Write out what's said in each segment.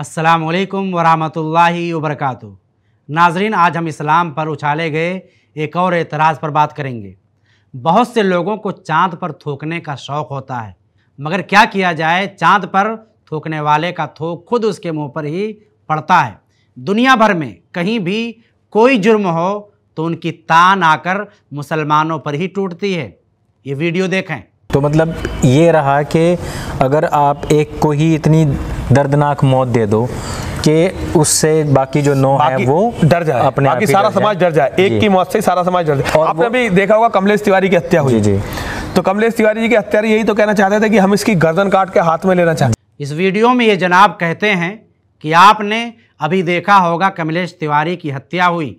अस्सलाम वालेकुम वरहमतुल्लाहि वबरकातु नाजरीन आज हम इस्लाम पर उछाले गए एक और एतराज़ पर बात करेंगे बहुत से लोगों को चाँद पर थूकने का शौक़ होता है मगर क्या किया जाए चाँद पर थूकने वाले का थूक खुद उसके मुंह पर ही पड़ता है दुनिया भर में कहीं भी कोई जुर्म हो तो उनकी तान आकर मुसलमानों पर ही टूटती है ये वीडियो देखें तो मतलब ये रहा कि अगर आप एक को ही इतनी दर्दनाक मौत दे दो कि उससे बाकी जो नौ बाकी है वो डर जाए अपने बाकी सारा समाज डर जाए एक की मौत से सारा समाज डर जाए आपने अभी देखा होगा कमलेश तिवारी की हत्या हुई जी तो कमलेश तिवारी जी की हत्या यही तो कहना चाहते थे कि हम इसकी गर्दन काट के हाथ में लेना चाहते इस वीडियो में ये जनाब कहते हैं कि आपने अभी देखा होगा कमलेश तिवारी की हत्या हुई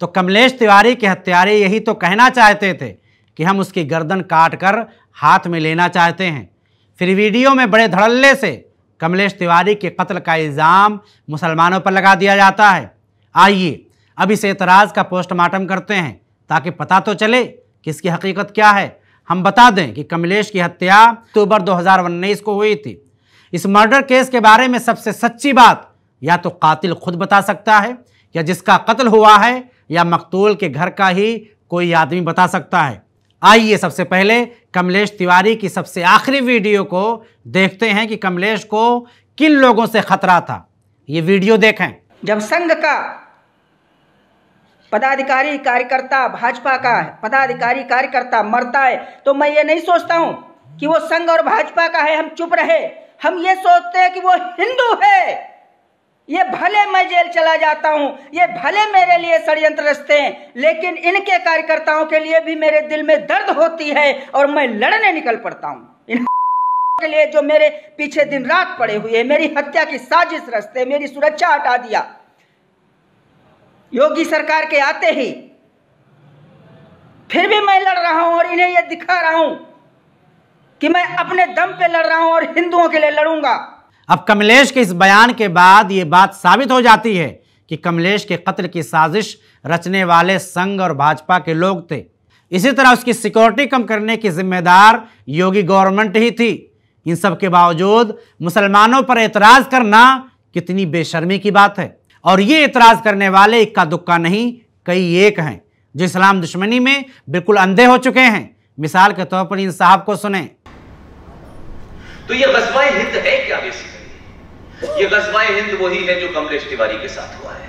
तो कमलेश तिवारी के हत्यारे यही तो कहना चाहते थे कि हम उसकी गर्दन काट कर हाथ में लेना चाहते हैं फिर वीडियो में बड़े धड़ल्ले से कमलेश तिवारी के कत्ल का इल्ज़ाम मुसलमानों पर लगा दिया जाता है आइए अब इस एतराज़ का पोस्टमार्टम करते हैं ताकि पता तो चले कि इसकी हकीकत क्या है हम बता दें कि कमलेश की हत्या अक्टूबर उन्नीस को हुई थी इस मर्डर केस के बारे में सबसे सच्ची बात या तो कातिल खुद बता सकता है या जिसका कत्ल हुआ है या मकतूल के घर का ही कोई आदमी बता सकता है आइए सबसे पहले कमलेश तिवारी की सबसे आखिरी वीडियो को देखते हैं कि कमलेश को किन लोगों से खतरा था ये वीडियो देखें जब संघ का पदाधिकारी कार्यकर्ता भाजपा का पदाधिकारी कार्यकर्ता मरता है तो मैं ये नहीं सोचता हूं कि वो संघ और भाजपा का है हम चुप रहे हम ये सोचते हैं कि वो हिंदू है ये भले मैं जेल चला जाता हूं ये भले मेरे लिए षडयंत्र रचते हैं लेकिन इनके कार्यकर्ताओं के लिए भी मेरे दिल में दर्द होती है और मैं लड़ने निकल पड़ता हूं के लिए जो मेरे पीछे दिन रात पड़े हुए हैं मेरी हत्या की साजिश रचते मेरी सुरक्षा हटा दिया योगी सरकार के आते ही फिर भी मैं लड़ रहा हूं और इन्हें यह दिखा रहा हूं कि मैं अपने दम पे लड़ रहा हूं और हिंदुओं के लिए लड़ूंगा अब कमलेश के इस बयान के बाद ये बात साबित हो जाती है कि कमलेश के कत्ल की साजिश रचने वाले संघ और भाजपा के लोग थे इसी तरह उसकी सिक्योरिटी कम करने की जिम्मेदार योगी गवर्नमेंट ही थी इन सब के बावजूद मुसलमानों पर एतराज़ करना कितनी बेशर्मी की बात है और ये एतराज़ करने वाले इक्का दुक्का नहीं कई एक हैं जो इस्लाम दुश्मनी में बिल्कुल अंधे हो चुके हैं मिसाल के तौर पर इन साहब को सुने तो ये गजवा है क्या बेसिक ये गजबा हिंद वही है जो कमलेश तिवारी के साथ हुआ है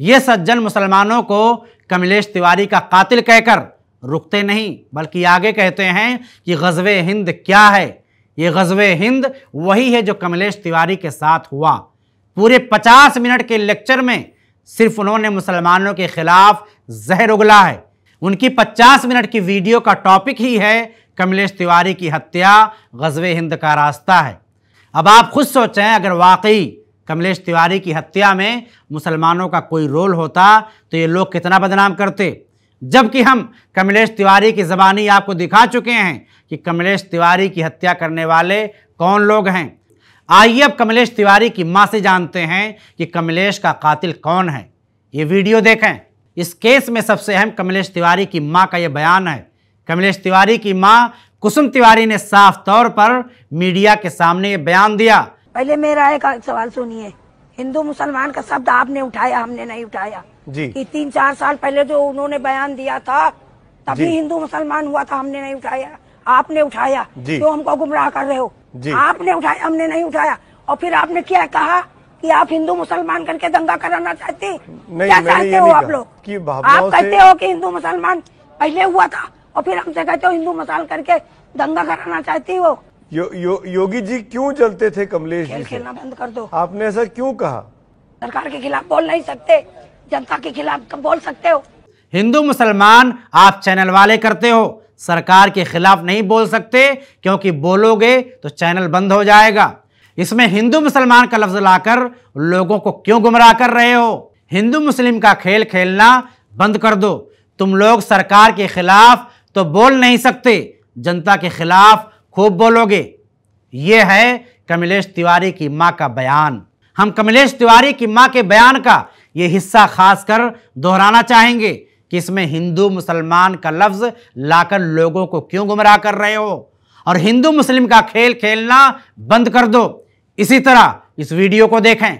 ये सज्जन मुसलमानों को कमलेश तिवारी का कातिल कहकर रुकते नहीं बल्कि आगे कहते हैं कि गजब हिंद क्या है ये गजब हिंद वही है जो कमलेश तिवारी के साथ हुआ पूरे पचास मिनट के लेक्चर में सिर्फ उन्होंने मुसलमानों के खिलाफ जहर उगला है उनकी 50 मिनट की वीडियो का टॉपिक ही है कमलेश तिवारी की हत्या गजब हिंद का रास्ता है अब आप खुद सोचें अगर वाकई कमलेश तिवारी की हत्या में मुसलमानों का कोई रोल होता तो ये लोग कितना बदनाम करते जबकि हम कमलेश तिवारी की ज़बानी आपको दिखा चुके हैं कि कमलेश तिवारी की हत्या करने वाले कौन लोग हैं आइए अब कमलेश तिवारी की माँ से जानते हैं कि कमलेश का कातिल कौन है ये वीडियो देखें इस केस में सबसे अहम कमलेश तिवारी की माँ का ये बयान है कमलेश तिवारी की माँ कुसुम तिवारी ने साफ तौर पर मीडिया के सामने बयान दिया पहले मेरा एक सवाल सुनिए हिंदू मुसलमान का शब्द आपने उठाया हमने नहीं उठाया जी कि तीन चार साल पहले जो उन्होंने बयान दिया था तभी हिंदू मुसलमान हुआ था हमने नहीं उठाया आपने उठाया तो हमको गुमराह कर रहे हो आपने उठाया हमने नहीं उठाया और फिर आपने क्या कहा कि आप हिंदू मुसलमान करके दंगा कराना चाहते नहीं, क्या चाहते हो आप लोग आप कहते हो कि हिंदू मुसलमान पहले हुआ था और फिर हमसे कहते हो हिंदू मसाल करके दंगा कराना चाहती हो यो, यो, योगी जी क्यों जलते थे कमलेश खेल खेलना बंद कर दो आपने ऐसा क्यों कहा सरकार के खिलाफ बोल नहीं सकते जनता के खिलाफ बोल सकते हो हिंदू मुसलमान आप चैनल वाले करते हो सरकार के खिलाफ नहीं बोल सकते क्योंकि बोलोगे तो चैनल बंद हो जाएगा इसमें हिंदू मुसलमान का लफ्ज लाकर लोगों को क्यों गुमराह कर रहे हो हिंदू मुस्लिम का खेल खेलना बंद कर दो तुम लोग सरकार के खिलाफ तो बोल नहीं सकते जनता के खिलाफ खूब बोलोगे ये है कमलेश तिवारी की मां का बयान हम कमलेश तिवारी की मां के बयान का ये हिस्सा खासकर दोहराना चाहेंगे कि इसमें हिंदू मुसलमान का लफ्ज़ लाकर लोगों को क्यों गुमराह कर रहे हो और हिंदू मुस्लिम का खेल खेलना बंद कर दो इसी तरह इस वीडियो को देखें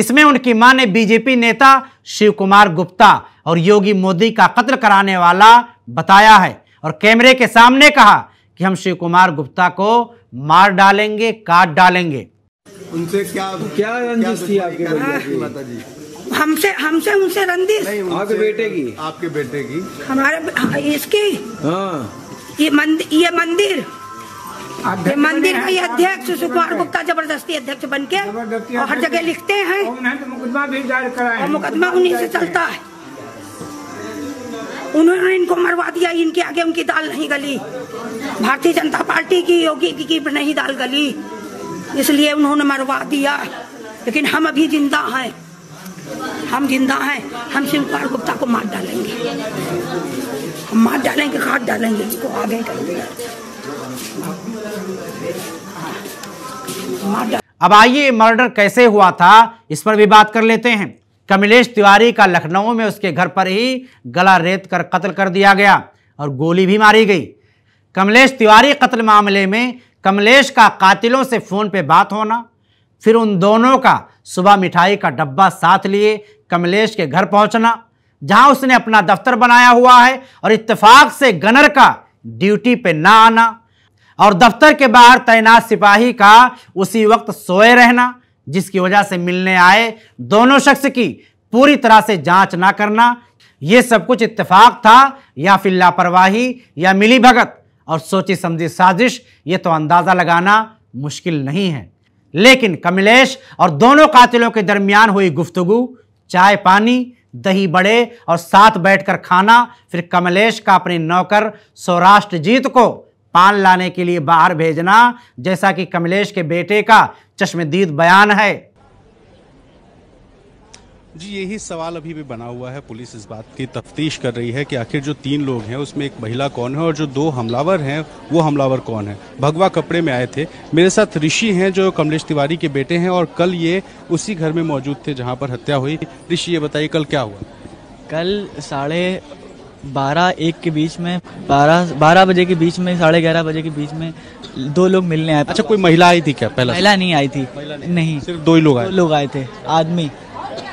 इसमें उनकी मां ने बीजेपी नेता शिव कुमार गुप्ता और योगी मोदी का कत्ल कराने वाला बताया है और कैमरे के सामने कहा कि हम शिव कुमार गुप्ता को मार डालेंगे काट डालेंगे उनसे क्या तो क्या रंजिश थी आपके माता जी हमसे हमसे उनसे रंजिश आपके बेटे की आपके बेटे की हमारे इसकी हाँ। ये मंदिर ये मंदिर ये मंदिर का ये अध्यक्ष सुकुमार गुप्ता जबरदस्ती अध्यक्ष बन के और हर जगह लिखते हैं और मुकदमा उन्हीं से चलता है उन्होंने इनको मरवा दिया इनके आगे उनकी दाल नहीं गली भारतीय जनता पार्टी की योगी की नहीं दाल गली इसलिए उन्होंने मरवा दिया लेकिन हम अभी जिंदा हैं हम जिंदा हैं हम शिव कुमार गुप्ता को मार डालेंगे हम मार डालेंगे काट डालेंगे इसको आगे अब आइए मर्डर कैसे हुआ था इस पर भी बात कर लेते हैं कमलेश तिवारी का लखनऊ में उसके घर पर ही गला रेत कर कत्ल कर दिया गया और गोली भी मारी गई कमलेश तिवारी कत्ल मामले में कमलेश का कातिलों से फ़ोन पे बात होना फिर उन दोनों का सुबह मिठाई का डब्बा साथ लिए कमलेश के घर पहुंचना जहां उसने अपना दफ्तर बनाया हुआ है और इत्तेफाक से गनर का ड्यूटी पे ना आना और दफ्तर के बाहर तैनात सिपाही का उसी वक्त सोए रहना जिसकी वजह से मिलने आए दोनों शख्स की पूरी तरह से जांच ना करना यह सब कुछ इत्तेफाक था या फिर लापरवाही या मिली भगत और सोची समझी साजिश ये तो अंदाज़ा लगाना मुश्किल नहीं है लेकिन कमलेश और दोनों कातिलों के दरमियान हुई गुफ्तगु चाय पानी दही बड़े और साथ बैठकर खाना फिर कमलेश का अपने नौकर सौराष्ट्रजीत को पान लाने के लिए बाहर भेजना जैसा कि कमलेश के बेटे का चश्मदीद बयान है जी यही सवाल अभी भी बना हुआ है पुलिस इस बात की तफ्तीश कर रही है कि आखिर जो तीन लोग हैं उसमें एक महिला कौन है और जो दो हमलावर हैं वो हमलावर कौन है भगवा कपड़े में आए थे मेरे साथ ऋषि हैं जो कमलेश तिवारी के बेटे हैं और कल ये उसी घर में मौजूद थे जहां पर हत्या हुई ऋषि ये बताइए कल क्या हुआ कल साढ़े बारह एक के बीच में बारह बारह बजे के बीच में साढ़े ग्यारह बजे के बीच में दो लोग मिलने आए अच्छा कोई महिला आई थी क्या पहला महिला नहीं आई थी नहीं, नहीं सिर्फ दो ही लोग आए लोग आए थे आदमी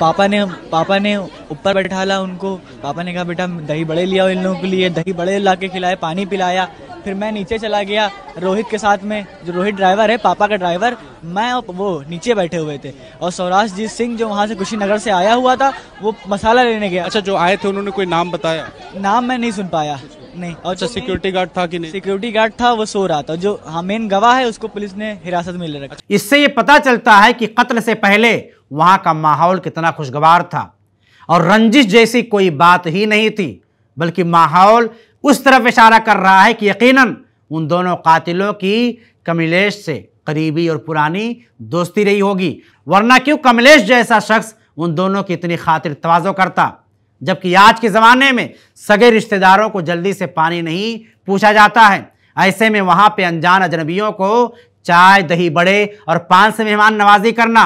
पापा ने पापा ने ऊपर बैठा ला उनको पापा ने कहा बेटा दही बड़े लिया इन लोगों के लिए दही बड़े ला खिलाए पानी पिलाया फिर मैं नीचे चला गया रोहित के साथ में जो रोहित ड्राइवर है पापा का ड्राइवर मैं और वो नीचे बैठे हुए थे और सौराज जीत सिंह जो वहाँ से कुशीनगर से आया हुआ था वो मसाला लेने गया अच्छा जो आए थे उन्होंने कोई नाम बताया नाम मैं नहीं सुन पाया अच्छा, अच्छा। नहीं अच्छा, और अच्छा सिक्योरिटी गार्ड था कि नहीं सिक्योरिटी गार्ड था वो सो रहा था जो हाँ मेन गवाह है उसको पुलिस ने हिरासत में ले रखा इससे ये पता चलता है कि कत्ल से पहले वहां का माहौल कितना खुशगवार था और रंजिश जैसी कोई बात ही नहीं थी बल्कि माहौल उस तरफ इशारा कर रहा है कि यकीनन उन दोनों कातिलों की कमलेश से करीबी और पुरानी दोस्ती रही होगी वरना क्यों कमलेश जैसा शख्स उन दोनों की इतनी खातिर तोज़ो करता जबकि आज के ज़माने में सगे रिश्तेदारों को जल्दी से पानी नहीं पूछा जाता है ऐसे में वहाँ पे अनजान अजनबियों को चाय दही बड़े और पान से मेहमान नवाजी करना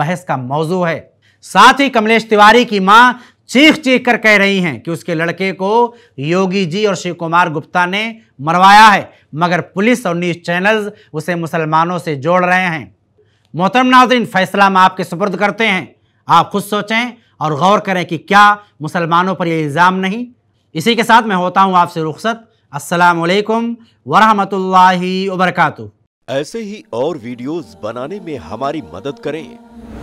बहस का मौजू है साथ ही कमलेश तिवारी की माँ चीख चीख कर कह रही हैं कि उसके लड़के को योगी जी और शिव कुमार गुप्ता ने मरवाया है मगर पुलिस और न्यूज़ चैनल्स उसे मुसलमानों से जोड़ रहे हैं मोहतरम नाजरीन फैसला हम आपके सुपुर्द करते हैं आप खुद सोचें और गौर करें कि क्या मुसलमानों पर यह इल्ज़ाम नहीं इसी के साथ मैं होता हूँ आपसे रुख्सत असलकम वरहमल वबरक ऐसे ही और वीडियोज़ बनाने में हमारी मदद करें